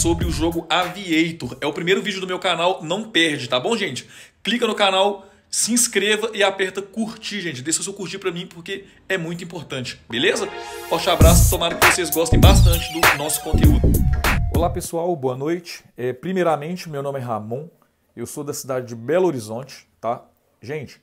sobre o jogo Aviator. É o primeiro vídeo do meu canal, não perde, tá bom, gente? Clica no canal, se inscreva e aperta curtir, gente. Deixa o seu curtir para mim porque é muito importante, beleza? Forte abraço, tomara que vocês gostem bastante do nosso conteúdo. Olá, pessoal, boa noite. É, primeiramente, meu nome é Ramon, eu sou da cidade de Belo Horizonte, tá? Gente,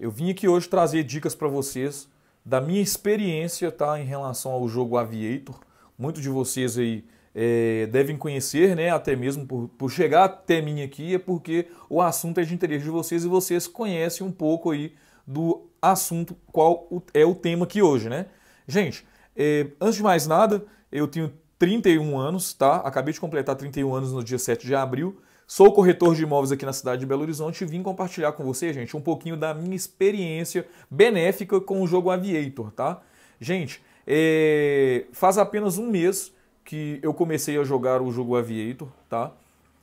eu vim aqui hoje trazer dicas para vocês da minha experiência, tá, em relação ao jogo Aviator. Muitos de vocês aí é, devem conhecer, né? até mesmo por, por chegar até mim aqui, é porque o assunto é de interesse de vocês e vocês conhecem um pouco aí do assunto, qual é o tema aqui hoje, né? Gente, é, antes de mais nada, eu tenho 31 anos, tá? Acabei de completar 31 anos no dia 7 de abril. Sou corretor de imóveis aqui na cidade de Belo Horizonte e vim compartilhar com vocês, gente, um pouquinho da minha experiência benéfica com o jogo Aviator, tá? Gente, é, faz apenas um mês que eu comecei a jogar o jogo Aviator, tá?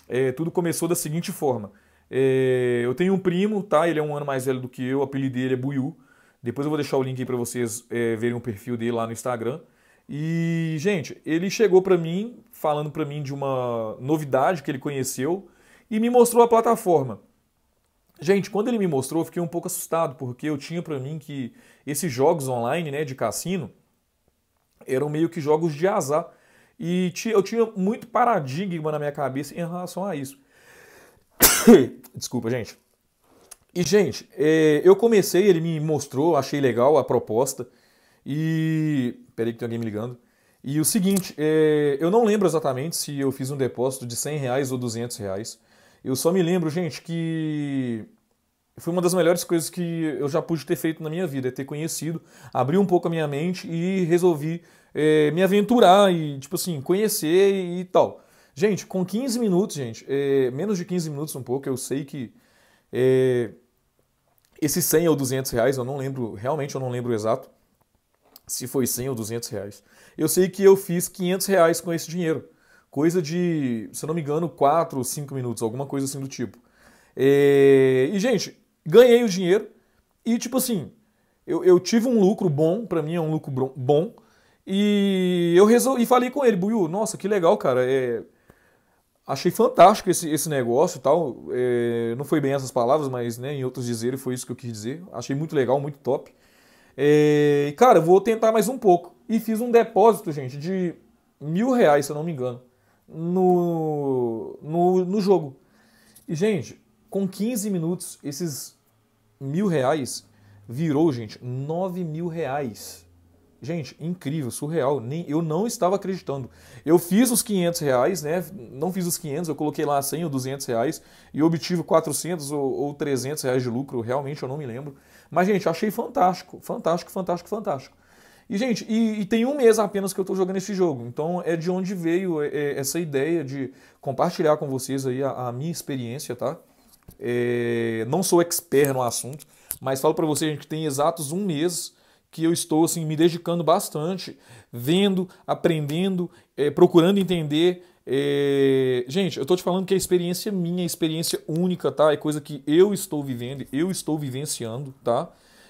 É, tudo começou da seguinte forma. É, eu tenho um primo, tá? Ele é um ano mais velho do que eu, o apelido dele é Buiu. Depois eu vou deixar o link aí pra vocês é, verem o perfil dele lá no Instagram. E, gente, ele chegou para mim, falando para mim de uma novidade que ele conheceu e me mostrou a plataforma. Gente, quando ele me mostrou, eu fiquei um pouco assustado, porque eu tinha para mim que esses jogos online, né, de cassino, eram meio que jogos de azar. E eu tinha muito paradigma na minha cabeça em relação a isso. Desculpa, gente. E, gente, é, eu comecei, ele me mostrou, achei legal a proposta. E. Peraí que tem alguém me ligando. E o seguinte, é, eu não lembro exatamente se eu fiz um depósito de 100 reais ou 200 reais. Eu só me lembro, gente, que foi uma das melhores coisas que eu já pude ter feito na minha vida, é ter conhecido, abrir um pouco a minha mente e resolvi é, me aventurar e, tipo assim, conhecer e, e tal. Gente, com 15 minutos, gente, é, menos de 15 minutos um pouco, eu sei que é, esses 100 ou 200 reais, eu não lembro, realmente eu não lembro exato se foi 100 ou 200 reais. Eu sei que eu fiz 500 reais com esse dinheiro. Coisa de, se eu não me engano, 4 ou 5 minutos, alguma coisa assim do tipo. É, e, gente, ganhei o dinheiro e, tipo assim, eu, eu tive um lucro bom, para mim é um lucro bom, e eu resolvi, e falei com ele, Buiu, nossa, que legal, cara. É, achei fantástico esse, esse negócio e tal. É, não foi bem essas palavras, mas né, em outros dizeres foi isso que eu quis dizer. Achei muito legal, muito top. É, cara, vou tentar mais um pouco. E fiz um depósito, gente, de mil reais, se eu não me engano, no, no, no jogo. E, gente, com 15 minutos, esses mil reais virou, gente, nove mil reais Gente, incrível, surreal. Nem, eu não estava acreditando. Eu fiz os 500 reais, né? Não fiz os 500, eu coloquei lá 100 ou 200 reais e obtive 400 ou, ou 300 reais de lucro. Realmente eu não me lembro. Mas, gente, achei fantástico, fantástico, fantástico, fantástico. E, gente, e, e, tem um mês apenas que eu estou jogando esse jogo. Então é de onde veio é, é, essa ideia de compartilhar com vocês aí a, a minha experiência, tá? É, não sou expert no assunto, mas falo para vocês que tem exatos um mês que eu estou assim, me dedicando bastante, vendo, aprendendo, é, procurando entender. É... Gente, eu estou te falando que é experiência minha, é experiência única, tá? É coisa que eu estou vivendo, eu estou vivenciando, tá?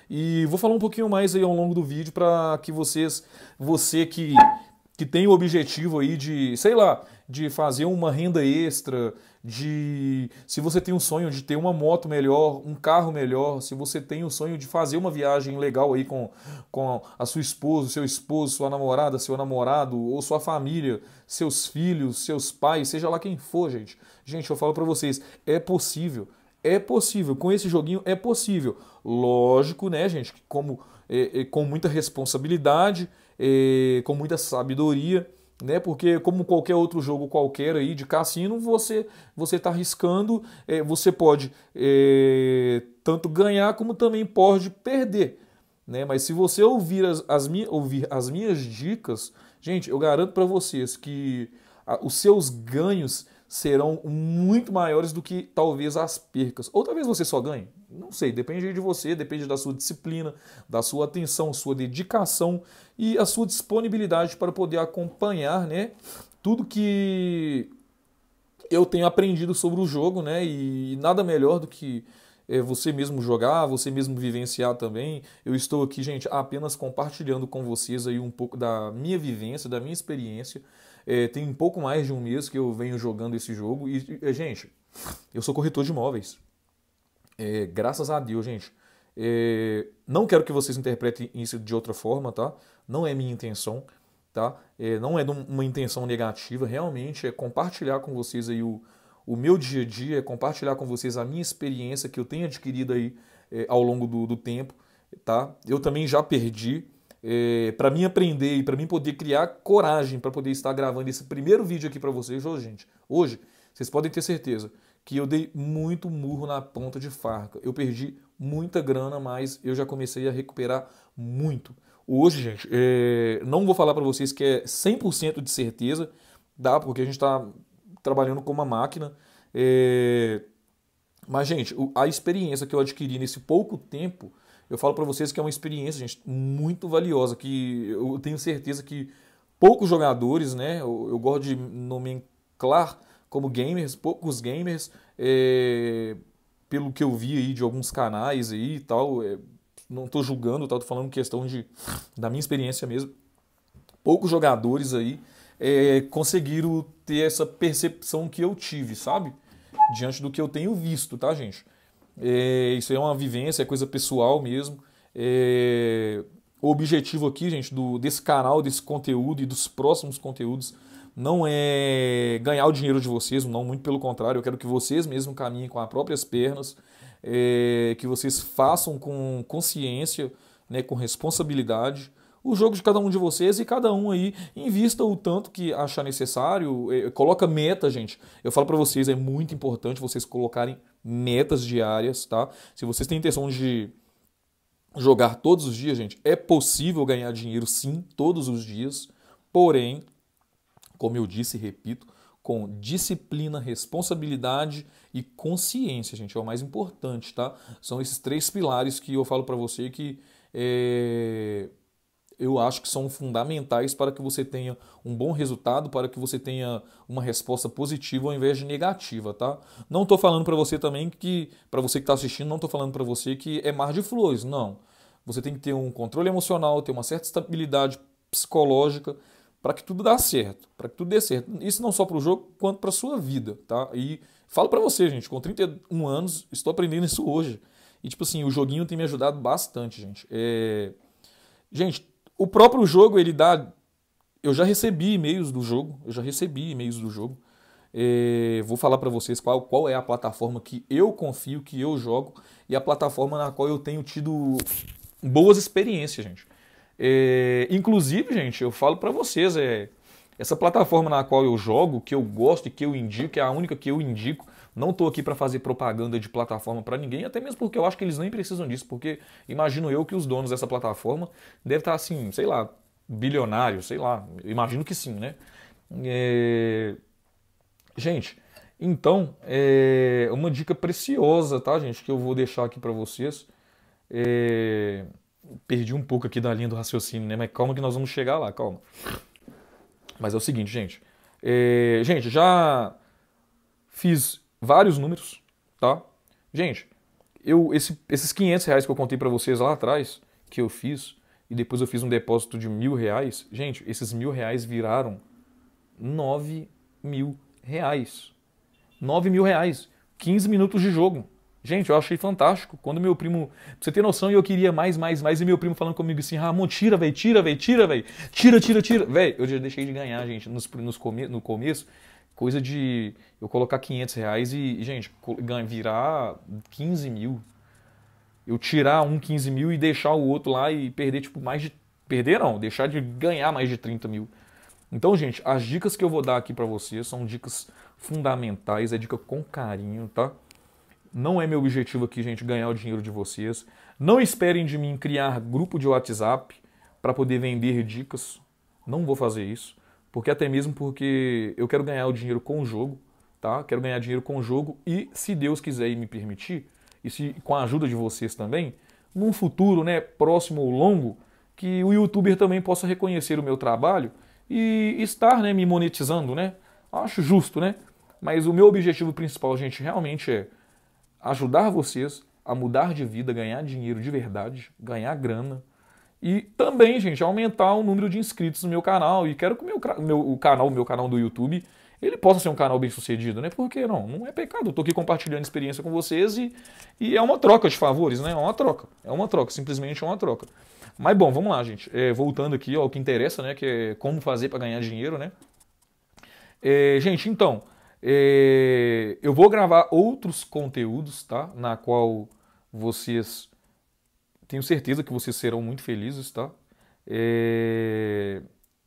E vou falar um pouquinho mais aí ao longo do vídeo para que vocês, você que, que tem o objetivo aí de, sei lá, de fazer uma renda extra, de se você tem um sonho de ter uma moto melhor, um carro melhor, se você tem o um sonho de fazer uma viagem legal aí com, com a sua esposa, seu esposo, sua namorada, seu namorado ou sua família, seus filhos, seus pais, seja lá quem for, gente. Gente, eu falo para vocês, é possível. É possível, com esse joguinho é possível. Lógico, né, gente, que como é, é, com muita responsabilidade, é, com muita sabedoria, né? Porque como qualquer outro jogo qualquer aí de cassino, você você está riscando, é, você pode é, tanto ganhar como também pode perder, né? Mas se você ouvir as, as minha, ouvir as minhas dicas, gente, eu garanto para vocês que a, os seus ganhos serão muito maiores do que talvez as percas. Ou talvez você só ganhe. Não sei, depende de você, depende da sua disciplina, da sua atenção, sua dedicação e a sua disponibilidade para poder acompanhar, né? Tudo que eu tenho aprendido sobre o jogo, né? E nada melhor do que é, você mesmo jogar, você mesmo vivenciar também. Eu estou aqui, gente, apenas compartilhando com vocês aí um pouco da minha vivência, da minha experiência. É, tem um pouco mais de um mês que eu venho jogando esse jogo e, e é, gente, eu sou corretor de imóveis. É, graças a Deus, gente. É, não quero que vocês interpretem isso de outra forma, tá? Não é minha intenção, tá? É, não é uma intenção negativa, realmente é compartilhar com vocês aí o, o meu dia a dia, é compartilhar com vocês a minha experiência que eu tenho adquirido aí é, ao longo do, do, tempo, tá? Eu também já perdi. É, eh, para mim aprender e para mim poder criar coragem para poder estar gravando esse primeiro vídeo aqui para vocês hoje, gente. Hoje, vocês podem ter certeza que eu dei muito murro na ponta de farca. Eu perdi muita grana, mas eu já comecei a recuperar muito. Hoje, gente, é, não vou falar para vocês que é 100% de certeza, dá, tá? porque a gente está trabalhando com uma máquina. É... Mas, gente, a experiência que eu adquiri nesse pouco tempo, eu falo para vocês que é uma experiência, gente, muito valiosa, que eu tenho certeza que poucos jogadores, né, eu, eu gosto de nomenclar como gamers, poucos gamers, é... pelo que eu vi aí de alguns canais aí e tal, é... não estou julgando, estou tá? tô falando questão de, da minha experiência mesmo, poucos jogadores aí é, conseguiram ter essa percepção que eu tive, sabe? Diante do que eu tenho visto, tá, gente? É, isso é uma vivência, é coisa pessoal mesmo. É, o objetivo aqui, gente, do, desse canal, desse conteúdo e dos próximos conteúdos não é ganhar o dinheiro de vocês, não, muito pelo contrário, eu quero que vocês mesmos caminhem com as próprias pernas, é, que vocês façam com consciência, né, com responsabilidade o jogo de cada um de vocês e cada um aí invista o tanto que achar necessário, eh, coloca meta, gente. Eu falo para vocês, é muito importante vocês colocarem metas diárias, tá? Se vocês têm intenção de jogar todos os dias, gente, é possível ganhar dinheiro sim, todos os dias. Porém, como eu disse e repito, com disciplina, responsabilidade e consciência, gente, é o mais importante, tá? São esses três pilares que eu falo para você que é eu acho que são fundamentais para que você tenha um bom resultado, para que você tenha uma resposta positiva ao invés de negativa, tá? Não estou falando para você também que, para você que está assistindo, não estou falando para você que é mar de flores, não. Você tem que ter um controle emocional, ter uma certa estabilidade psicológica para que tudo dê certo, para que tudo dê certo. Isso não só para o jogo, quanto para a sua vida, tá? E falo para você, gente, com 31 anos, estou aprendendo isso hoje. E, tipo assim, o joguinho tem me ajudado bastante, gente. É... Gente, o próprio jogo, ele dá. Eu já recebi e-mails do jogo, eu já recebi e-mails do jogo. É, vou falar para vocês qual, qual é a plataforma que eu confio, que eu jogo e a plataforma na qual eu tenho tido boas experiências, gente. É, inclusive, gente, eu falo para vocês, é, essa plataforma na qual eu jogo, que eu gosto e que eu indico, é a única que eu indico, não estou aqui para fazer propaganda de plataforma para ninguém, até mesmo porque eu acho que eles nem precisam disso, porque imagino eu que os donos dessa plataforma devem estar tá, assim, sei lá, bilionários, sei lá, imagino que sim, né? É... Gente, então, é uma dica preciosa, tá, gente, que eu vou deixar aqui para vocês. É... Perdi um pouco aqui da linha do raciocínio, né? Mas calma que nós vamos chegar lá, calma. Mas é o seguinte, gente. É... Gente, já fiz vários números, tá? Gente, eu esse, esses 500 reais que eu contei para vocês lá atrás, que eu fiz, e depois eu fiz um depósito de mil reais, gente, esses mil reais viraram nove mil reais. Nove mil reais. 15 minutos de jogo. Gente, eu achei fantástico. Quando meu primo. Pra você ter noção, eu queria mais, mais, mais. E meu primo falando comigo assim: Ramon, tira, velho, tira, velho, tira, velho. Tira, tira, tira. Velho, eu já deixei de ganhar, gente, nos, nos come... no começo coisa de eu colocar 500 reais e, gente, ganhar, virar 15 mil. Eu tirar um 15 mil e deixar o outro lá e perder, tipo, mais de. Perder não, deixar de ganhar mais de 30 mil. Então, gente, as dicas que eu vou dar aqui para vocês são dicas fundamentais, é dica com carinho, tá? Não é meu objetivo aqui, gente, ganhar o dinheiro de vocês. Não esperem de mim criar grupo de WhatsApp para poder vender dicas. Não vou fazer isso. Porque até mesmo porque eu quero ganhar o dinheiro com o jogo, tá? Quero ganhar dinheiro com o jogo e se Deus quiser e me permitir, e se com a ajuda de vocês também, num futuro, né, próximo ou longo, que o youtuber também possa reconhecer o meu trabalho e estar, né, me monetizando, né? Acho justo, né? Mas o meu objetivo principal, gente, realmente é ajudar vocês a mudar de vida, ganhar dinheiro de verdade, ganhar grana, e também, gente, aumentar o número de inscritos no meu canal. E quero que o meu, meu o canal, meu canal do YouTube, ele possa ser um canal bem sucedido, né? Porque não, não é pecado. Eu tô aqui compartilhando experiência com vocês e, e é uma troca de favores, né? É uma troca. É uma troca, simplesmente é uma troca. Mas bom, vamos lá, gente. É, voltando aqui ao que interessa, né? Que é como fazer para ganhar dinheiro, né? É, gente, então, é, eu vou gravar outros conteúdos, tá? Na qual vocês tenho certeza que vocês serão muito felizes, tá? É...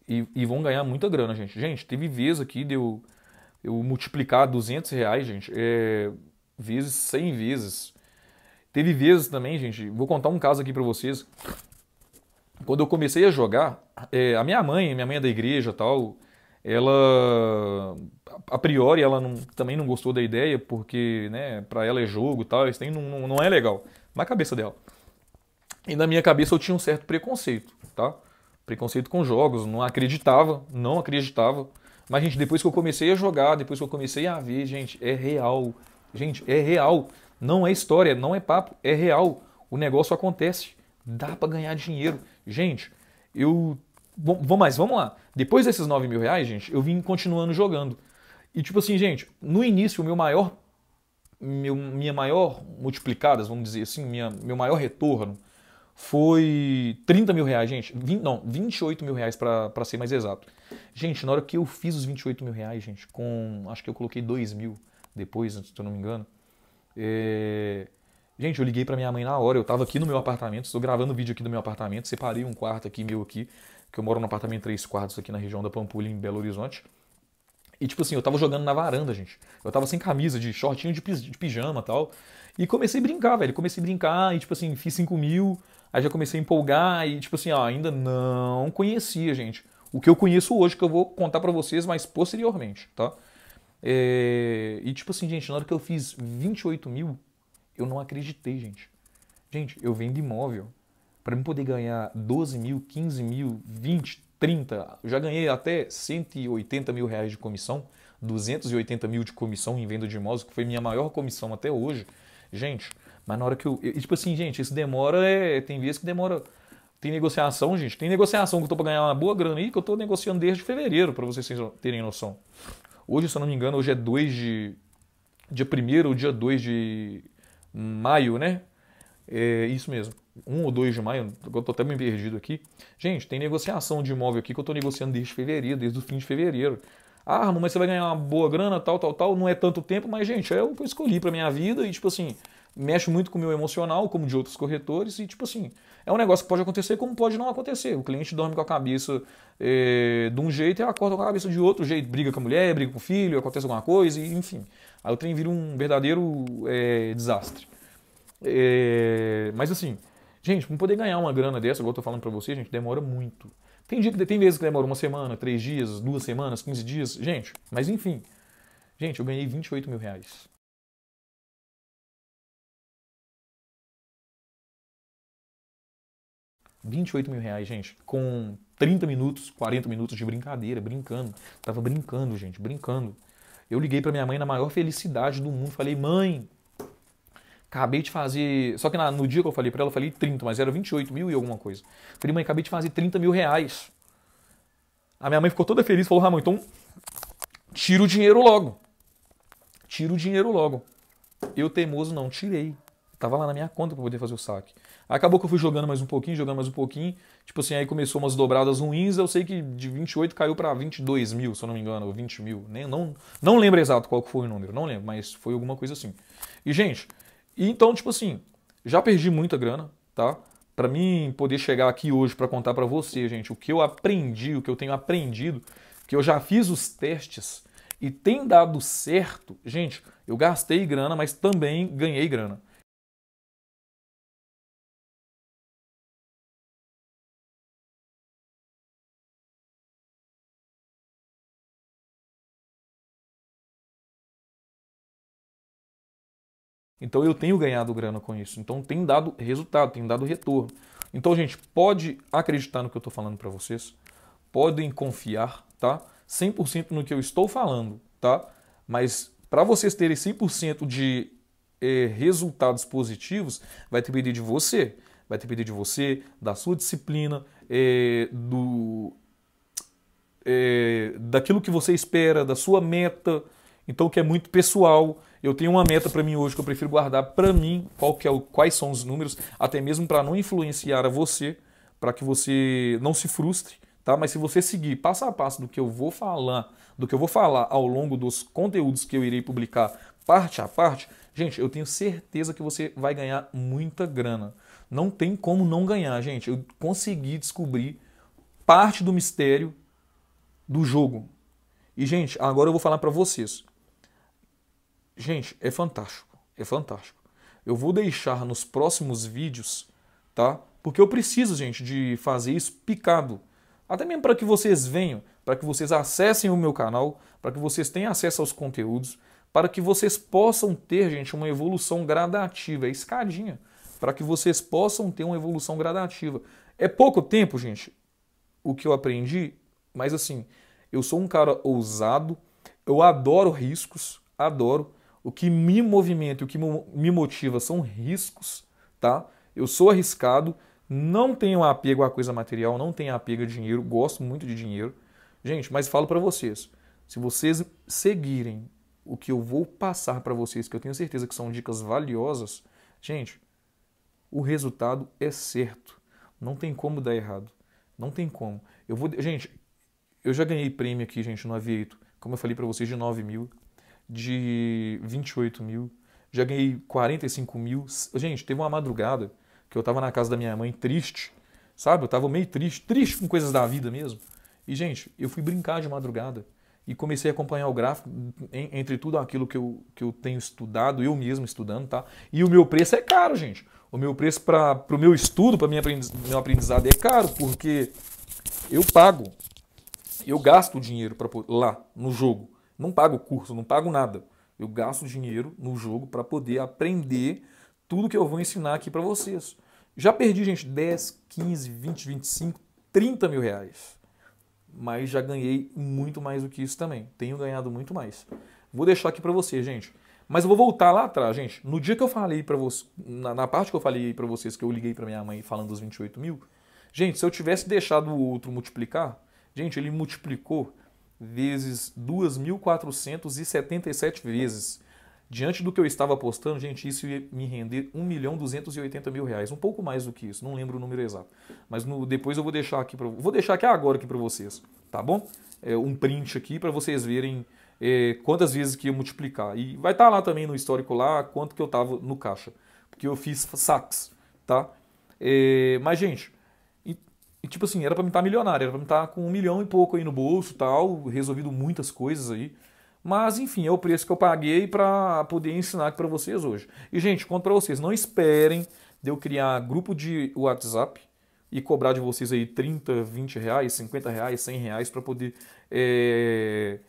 E, e, vão ganhar muita grana, gente. Gente, teve vezes aqui de eu, eu multiplicar 200 reais, gente, é... vezes 100 vezes. Teve vezes também, gente, vou contar um caso aqui para vocês. Quando eu comecei a jogar, é, a minha mãe, minha mãe é da igreja tal, ela, a priori, ela não, também não gostou da ideia, porque, né, pra ela é jogo e tal, isso não, não é legal. Na cabeça dela. E na minha cabeça eu tinha um certo preconceito, tá? Preconceito com jogos, não acreditava, não acreditava. Mas, gente, depois que eu comecei a jogar, depois que eu comecei a ver, gente, é real. Gente, é real. Não é história, não é papo, é real. O negócio acontece. Dá para ganhar dinheiro. Gente, eu. Vamos mais, vamos lá. Depois desses 9 mil reais, gente, eu vim continuando jogando. E tipo assim, gente, no início, o meu maior. Meu, minha maior multiplicadas, vamos dizer assim, minha, meu maior retorno foi 30 mil reais, gente. 20, não, 28 mil reais para ser mais exato. Gente, na hora que eu fiz os 28 mil reais, gente, com. Acho que eu coloquei 2 mil depois, se eu não me engano. É... Gente, eu liguei para minha mãe na hora. Eu tava aqui no meu apartamento, estou gravando vídeo aqui do meu apartamento. Separei um quarto aqui, meu aqui, que eu moro no apartamento três quartos aqui na região da Pampulha, em Belo Horizonte. E tipo assim, eu tava jogando na varanda, gente. Eu tava sem camisa, de shortinho de pijama tal. E comecei a brincar, velho. Comecei a brincar e tipo assim, fiz 5 mil. Aí já comecei a empolgar e, tipo assim, ó, ainda não conhecia, gente. O que eu conheço hoje, que eu vou contar para vocês, mas posteriormente, tá? É... E, tipo assim, gente, na hora que eu fiz 28 mil, eu não acreditei, gente. Gente, eu vendo imóvel. Para mim poder ganhar 12 mil, 15 mil, 20, 30, eu já ganhei até 180 mil reais de comissão, 280 mil de comissão em venda de imóveis, que foi minha maior comissão até hoje. Gente, mas na hora que eu. E, tipo assim, gente, isso demora. É, tem vezes que demora. Tem negociação, gente. Tem negociação que eu tô para ganhar uma boa grana aí, que eu tô negociando desde fevereiro, para vocês terem noção. Hoje, se eu não me engano, hoje é 2 de. Dia 1 ou dia 2 de maio, né? É isso mesmo. 1 ou 2 de maio, eu tô até meio perdido aqui. Gente, tem negociação de imóvel aqui que eu tô negociando desde fevereiro, desde o fim de fevereiro. Ah, mas você vai ganhar uma boa grana, tal, tal, tal. Não é tanto tempo, mas, gente, é o que eu escolhi para minha vida e, tipo assim, mexe muito com o meu emocional, como de outros corretores, e tipo assim, é um negócio que pode acontecer como pode não acontecer. O cliente dorme com a cabeça é, de um jeito e acorda com a cabeça de outro jeito, briga com a mulher, briga com o filho, acontece alguma coisa, e, enfim. Aí o trem vira um verdadeiro é, desastre. É, mas assim, gente, como poder ganhar uma grana dessa, igual eu tô falando para vocês, gente, demora muito. Tem, dia que, tem vezes que demora uma semana, três dias, duas semanas, quinze dias, gente, mas enfim. Gente, eu ganhei 28 mil reais. 28 mil reais, gente, com 30 minutos, 40 minutos de brincadeira, brincando. Tava brincando, gente, brincando. Eu liguei para minha mãe na maior felicidade do mundo. Falei, mãe, acabei de fazer. Só que na, no dia que eu falei para ela, eu falei 30, mas era 28 mil e alguma coisa. Falei, mãe, acabei de fazer 30 mil reais. A minha mãe ficou toda feliz, falou, Ramon, então tira o dinheiro logo. Tira o dinheiro logo. Eu, teimoso, não, tirei. Tava lá na minha conta para poder fazer o saque. Acabou que eu fui jogando mais um pouquinho, jogando mais um pouquinho. Tipo assim, aí começou umas dobradas ruins. Eu sei que de 28 caiu para 22 mil, se eu não me engano, ou 20 mil. Nem, não, não lembro exato qual foi o número, não lembro, mas foi alguma coisa assim. E, gente, então, tipo assim, já perdi muita grana, tá? Para mim poder chegar aqui hoje para contar para você, gente, o que eu aprendi, o que eu tenho aprendido, que eu já fiz os testes e tem dado certo, gente, eu gastei grana, mas também ganhei grana. Então eu tenho ganhado grana com isso. Então tem dado resultado, tem dado retorno. Então, gente, pode acreditar no que eu estou falando para vocês. Podem confiar, tá? 100% no que eu estou falando, tá? Mas para vocês terem 100% de eh, resultados positivos, vai depender de você. Vai depender de você, da sua disciplina, eh, do, eh, daquilo que você espera, da sua meta, então, o que é muito pessoal. Eu tenho uma meta para mim hoje que eu prefiro guardar para mim, qual que é o, quais são os números, até mesmo para não influenciar a você, para que você não se frustre, tá? Mas se você seguir passo a passo do que eu vou falar, do que eu vou falar ao longo dos conteúdos que eu irei publicar, parte a parte, gente, eu tenho certeza que você vai ganhar muita grana. Não tem como não ganhar, gente. Eu consegui descobrir parte do mistério do jogo. E, gente, agora eu vou falar para vocês. Gente, é fantástico, é fantástico. Eu vou deixar nos próximos vídeos, tá? Porque eu preciso, gente, de fazer isso picado. Até mesmo para que vocês venham, para que vocês acessem o meu canal, para que vocês tenham acesso aos conteúdos, para que vocês possam ter, gente, uma evolução gradativa, é escadinha, para que vocês possam ter uma evolução gradativa. É pouco tempo, gente, o que eu aprendi, mas assim, eu sou um cara ousado, eu adoro riscos, adoro, o que me movimenta e o que me motiva são riscos, tá? Eu sou arriscado, não tenho apego à coisa material, não tenho apego a dinheiro, gosto muito de dinheiro. Gente, mas falo para vocês, se vocês seguirem o que eu vou passar para vocês, que eu tenho certeza que são dicas valiosas, gente, o resultado é certo. Não tem como dar errado. Não tem como. Eu vou, gente, eu já ganhei prêmio aqui, gente, no Aviator, como eu falei para vocês, de 9 mil de 28 mil, já ganhei 45 mil. Gente, teve uma madrugada que eu tava na casa da minha mãe triste, sabe? Eu tava meio triste, triste com coisas da vida mesmo. E, gente, eu fui brincar de madrugada e comecei a acompanhar o gráfico entre tudo aquilo que eu, que eu tenho estudado, eu mesmo estudando, tá? E o meu preço é caro, gente. O meu preço para o meu estudo, para aprendiz, meu aprendizado é caro, porque eu pago, eu gasto o dinheiro pra, lá no jogo não pago curso, não pago nada. Eu gasto dinheiro no jogo para poder aprender tudo que eu vou ensinar aqui para vocês. Já perdi, gente, 10, 15, 20, 25, 30 mil reais. Mas já ganhei muito mais do que isso também. Tenho ganhado muito mais. Vou deixar aqui para vocês, gente. Mas eu vou voltar lá atrás, gente. No dia que eu falei para vocês, na, na, parte que eu falei para vocês que eu liguei para minha mãe falando dos 28 mil, gente, se eu tivesse deixado o outro multiplicar, gente, ele multiplicou vezes 2.477 vezes. Diante do que eu estava apostando, gente, isso ia me render 1 milhão 280 mil reais, um pouco mais do que isso, não lembro o número exato. Mas no, depois eu vou deixar aqui, pra, vou deixar aqui agora aqui para vocês, tá bom? É, um print aqui para vocês verem é, quantas vezes que ia multiplicar. E vai estar tá lá também no histórico lá quanto que eu estava no caixa, porque eu fiz sax, tá? É, mas, gente, e tipo assim, era pra mim estar tá milionário, era pra mim estar tá com um milhão e pouco aí no bolso tal, resolvido muitas coisas aí. Mas enfim, é o preço que eu paguei para poder ensinar aqui para vocês hoje. E gente, conto para vocês, não esperem de eu criar grupo de WhatsApp e cobrar de vocês aí 30, 20 reais, 50 reais, 100 reais para poder é,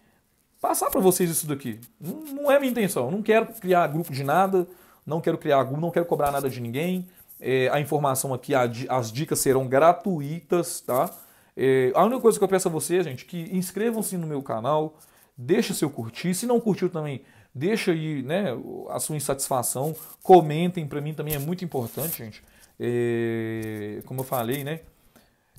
passar para vocês isso daqui. Não, não é minha intenção, eu não quero criar grupo de nada, não quero criar grupo, não quero cobrar nada de ninguém, é, a informação aqui, a, as dicas serão gratuitas, tá? É, a única coisa que eu peço a você, gente, que inscrevam-se no meu canal, deixa seu curtir. Se não curtiu também, deixa aí né, a sua insatisfação, comentem, para mim também é muito importante, gente. É, como eu falei, né?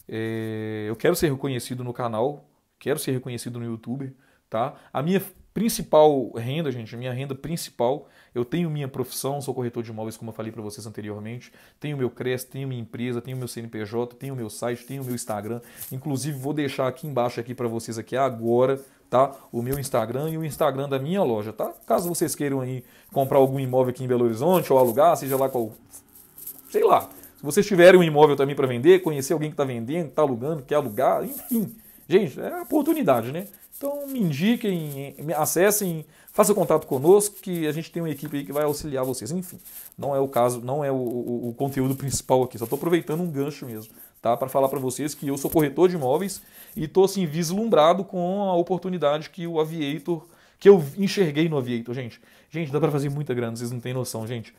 É, eu quero ser reconhecido no canal, quero ser reconhecido no YouTube, tá? A minha principal renda, gente, minha renda principal, eu tenho minha profissão, sou corretor de imóveis, como eu falei para vocês anteriormente, tenho meu CRES, tenho minha empresa, tenho meu CNPJ, tenho meu site, tenho meu Instagram. Inclusive vou deixar aqui embaixo aqui para vocês aqui agora, tá? O meu Instagram e o Instagram da minha loja, tá? Caso vocês queiram aí comprar algum imóvel aqui em Belo Horizonte ou alugar, seja lá qual sei lá. Se vocês tiverem um imóvel também para vender, conhecer alguém que está vendendo, está alugando, quer alugar, enfim. Gente, é oportunidade, né? Então me indiquem, me acessem, façam contato conosco, que a gente tem uma equipe aí que vai auxiliar vocês. Enfim, não é o caso, não é o, o, o conteúdo principal aqui, só estou aproveitando um gancho mesmo, tá? Para falar para vocês que eu sou corretor de imóveis e estou assim vislumbrado com a oportunidade que o Aviator, que eu enxerguei no Aviator, gente. Gente, dá para fazer muita grana, vocês não têm noção, gente.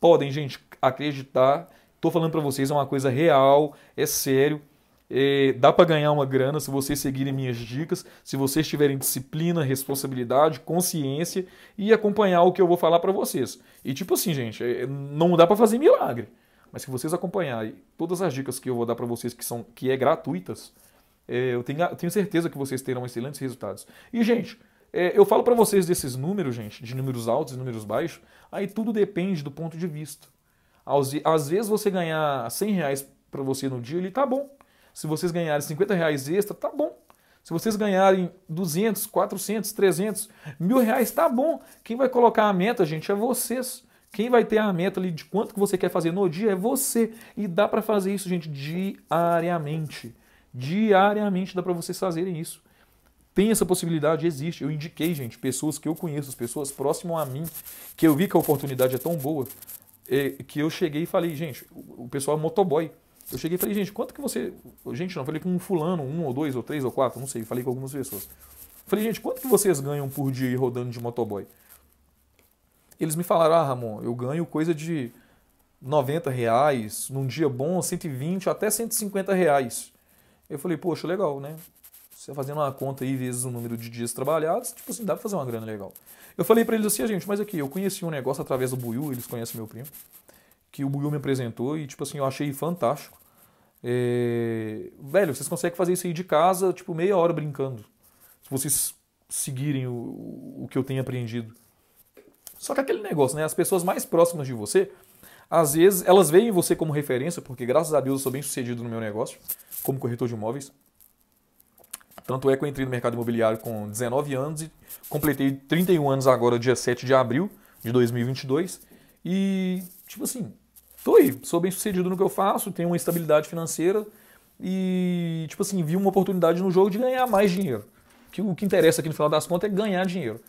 Podem, gente, acreditar. Estou falando para vocês, é uma coisa real, é sério. É, dá para ganhar uma grana se vocês seguirem minhas dicas, se vocês tiverem disciplina, responsabilidade, consciência e acompanhar o que eu vou falar para vocês. E tipo assim, gente, é, não dá para fazer milagre, mas se vocês acompanharem todas as dicas que eu vou dar para vocês que são que é gratuitas, é, eu, tenho, eu tenho certeza que vocês terão excelentes resultados. E gente, é, eu falo para vocês desses números, gente, de números altos e números baixos, aí tudo depende do ponto de vista. Às, às vezes você ganhar 100 reais para você no dia, ele tá bom. Se vocês ganharem 50 reais extra, tá bom. Se vocês ganharem 200, 400, 300, mil reais, tá bom. Quem vai colocar a meta, gente, é vocês. Quem vai ter a meta ali de quanto que você quer fazer no dia é você. E dá para fazer isso, gente, diariamente. Diariamente dá para vocês fazerem isso. Tem essa possibilidade, existe. Eu indiquei, gente, pessoas que eu conheço, pessoas próximas a mim, que eu vi que a oportunidade é tão boa, é, que eu cheguei e falei, gente, o pessoal é motoboy. Eu cheguei e falei, gente, quanto que você. Gente, não, falei com um fulano, um ou dois, ou três, ou quatro, não sei, falei com algumas pessoas. Falei, gente, quanto que vocês ganham por dia rodando de motoboy? Eles me falaram, ah, Ramon, eu ganho coisa de 90 reais, num dia bom, 120 até 150 reais. Eu falei, poxa, legal, né? Você fazendo uma conta aí vezes o número de dias trabalhados, tipo assim, dá pra fazer uma grana legal. Eu falei para eles assim, ah, gente, mas aqui, eu conheci um negócio através do Buiu, eles conhecem meu primo que o Buiu me apresentou e, tipo assim, eu achei fantástico. É... Velho, vocês conseguem fazer isso aí de casa, tipo, meia hora brincando. Se vocês seguirem o, o que eu tenho aprendido. Só que aquele negócio, né? As pessoas mais próximas de você, às vezes, elas veem você como referência, porque graças a Deus eu sou bem sucedido no meu negócio, como corretor de imóveis. Tanto é que eu entrei no mercado imobiliário com 19 anos e completei 31 anos agora, dia 7 de abril de 2022. E, tipo assim, tô aí, sou bem sucedido no que eu faço, tenho uma estabilidade financeira e, tipo assim, vi uma oportunidade no jogo de ganhar mais dinheiro. Que o que interessa aqui no final das contas é ganhar dinheiro.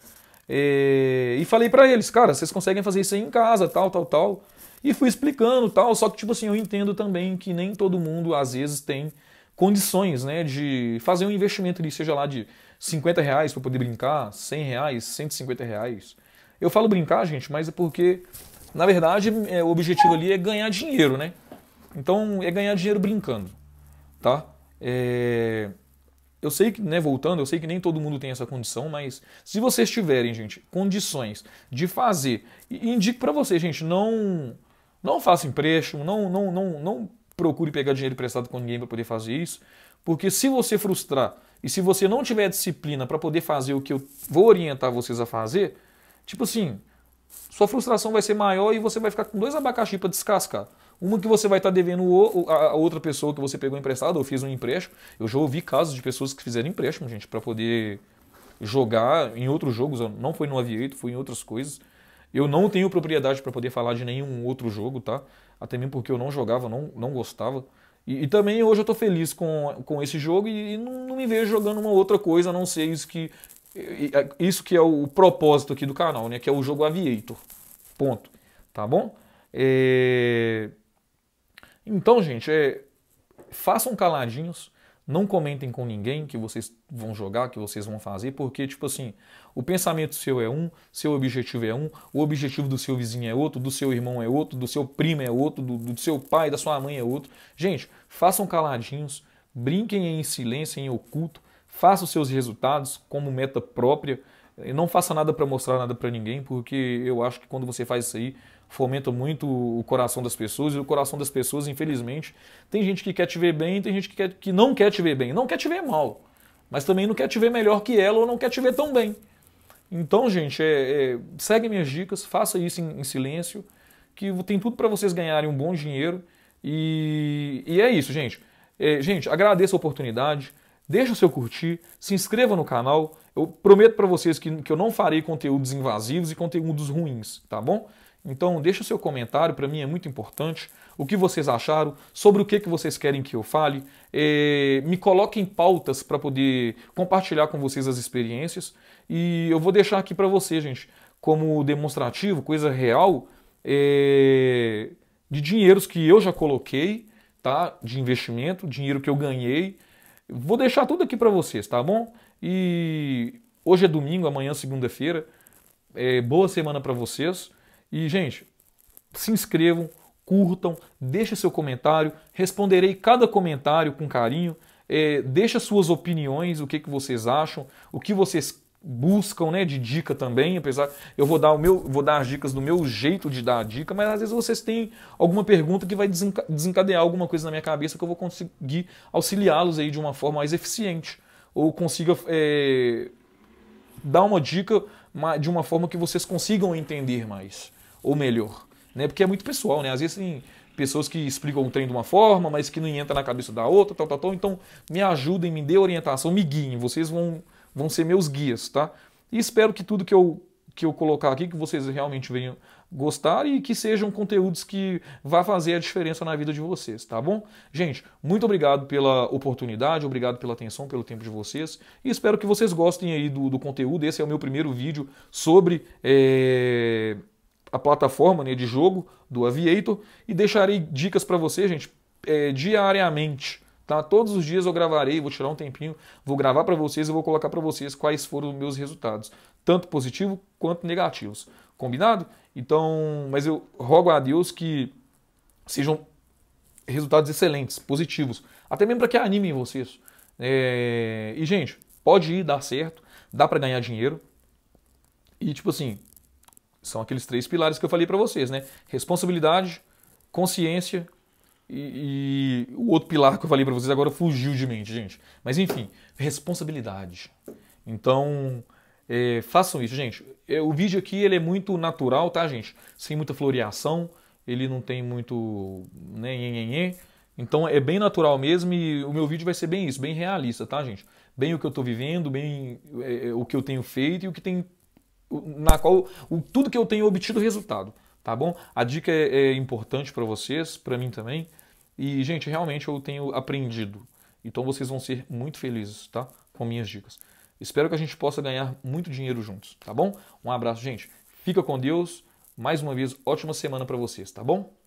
É... E falei para eles, cara, vocês conseguem fazer isso aí em casa, tal, tal, tal. E fui explicando tal, só que, tipo assim, eu entendo também que nem todo mundo, às vezes, tem condições, né, de fazer um investimento ali, seja lá de 50 reais para poder brincar, 100 reais, 150 reais. Eu falo brincar, gente, mas é porque na verdade, é, o objetivo ali é ganhar dinheiro, né? Então é ganhar dinheiro brincando, tá? É... Eu sei que, né, voltando, eu sei que nem todo mundo tem essa condição, mas se vocês tiverem, gente, condições de fazer, e indico para vocês, gente, não não faça empréstimo, não não não não procure pegar dinheiro emprestado com ninguém para poder fazer isso, porque se você frustrar e se você não tiver disciplina para poder fazer o que eu vou orientar vocês a fazer, tipo assim, sua frustração vai ser maior e você vai ficar com dois abacaxi para descascar. Uma que você vai estar tá devendo a outra pessoa que você pegou emprestado, eu fiz um empréstimo. Eu já ouvi casos de pessoas que fizeram empréstimo, gente, para poder jogar em outros jogos. Não foi no Aviator, foi em outras coisas. Eu não tenho propriedade para poder falar de nenhum outro jogo, tá? Até mesmo porque eu não jogava, não, não gostava. E, e também hoje eu estou feliz com, com esse jogo e, e não, não, me vejo jogando uma outra coisa a não ser isso que, é, isso que é o propósito aqui do canal, né? Que é o jogo Aviator. Ponto. Tá bom? É... Então, gente, é... façam caladinhos. Não comentem com ninguém que vocês vão jogar, que vocês vão fazer, porque, tipo assim, o pensamento seu é um, seu objetivo é um, o objetivo do seu vizinho é outro, do seu irmão é outro, do seu primo é outro, do, do seu pai, da sua mãe é outro. Gente, façam caladinhos, brinquem em silêncio, em oculto, faça os seus resultados como meta própria e não faça nada para mostrar nada para ninguém, porque eu acho que quando você faz isso aí, fomenta muito o coração das pessoas, e o coração das pessoas, infelizmente, tem gente que quer te ver bem, tem gente que, quer, que não quer te ver bem, não quer te ver mal, mas também não quer te ver melhor que ela ou não quer te ver tão bem. Então, gente, é, é, segue minhas dicas, faça isso em, em silêncio, que tem tudo para vocês ganharem um bom dinheiro. E, e é isso, gente. É, gente, agradeço a oportunidade. Deixa o seu curtir, se inscreva no canal. Eu prometo para vocês que, que eu não farei conteúdos invasivos e conteúdos ruins, tá bom? Então deixa o seu comentário, para mim é muito importante. O que vocês acharam, sobre o que, que vocês querem que eu fale. É, me coloquem pautas para poder compartilhar com vocês as experiências. E eu vou deixar aqui para vocês, gente, como demonstrativo, coisa real, é, de dinheiros que eu já coloquei, tá? De investimento, dinheiro que eu ganhei Vou deixar tudo aqui para vocês, tá bom? E hoje é domingo, amanhã é segunda-feira. É, boa semana para vocês. E, gente, se inscrevam, curtam, deixem seu comentário. Responderei cada comentário com carinho. É, deixa suas opiniões, o que, que vocês acham, o que vocês buscam, né, de dica também, apesar eu vou dar o meu, vou dar as dicas do meu jeito de dar a dica, mas às vezes vocês têm alguma pergunta que vai desencadear alguma coisa na minha cabeça que eu vou conseguir auxiliá-los aí de uma forma mais eficiente ou consiga é, dar uma dica de uma forma que vocês consigam entender mais ou melhor, né? Porque é muito pessoal, né? Às vezes tem pessoas que explicam o trem de uma forma, mas que não entra na cabeça da outra, tal, tal, tal. Então me ajudem, me dê orientação, me guiem. Vocês vão vão ser meus guias, tá? E espero que tudo que eu, que eu colocar aqui, que vocês realmente venham gostar e que sejam conteúdos que vá fazer a diferença na vida de vocês, tá bom? Gente, muito obrigado pela oportunidade, obrigado pela atenção, pelo tempo de vocês e espero que vocês gostem aí do, do conteúdo. Esse é o meu primeiro vídeo sobre é, a plataforma né, de jogo do Aviator e deixarei dicas para você, gente, é, diariamente Tá? Todos os dias eu gravarei, vou tirar um tempinho, vou gravar para vocês e vou colocar para vocês quais foram os meus resultados, tanto positivo quanto negativos. Combinado? Então, mas eu rogo a Deus que sejam resultados excelentes, positivos, até mesmo para que animem vocês. É... E gente, pode ir dar certo, dá para ganhar dinheiro. E tipo assim, são aqueles três pilares que eu falei para vocês, né? Responsabilidade, consciência e, e, o outro pilar que eu falei para vocês agora fugiu de mente, gente. Mas enfim, responsabilidade. Então, é, façam isso, gente. É, o vídeo aqui ele é muito natural, tá, gente? Sem muita floreação, ele não tem muito. Né, nhê, nhê, Então é bem natural mesmo e o meu vídeo vai ser bem isso, bem realista, tá, gente? Bem o que eu estou vivendo, bem é, é, o que eu tenho feito e o que tem. Na qual. O, tudo que eu tenho obtido resultado, tá bom? A dica é, é importante para vocês, para mim também. E, gente, realmente eu tenho aprendido. Então vocês vão ser muito felizes, tá? Com minhas dicas. Espero que a gente possa ganhar muito dinheiro juntos, tá bom? Um abraço, gente. Fica com Deus. Mais uma vez, ótima semana para vocês, tá bom?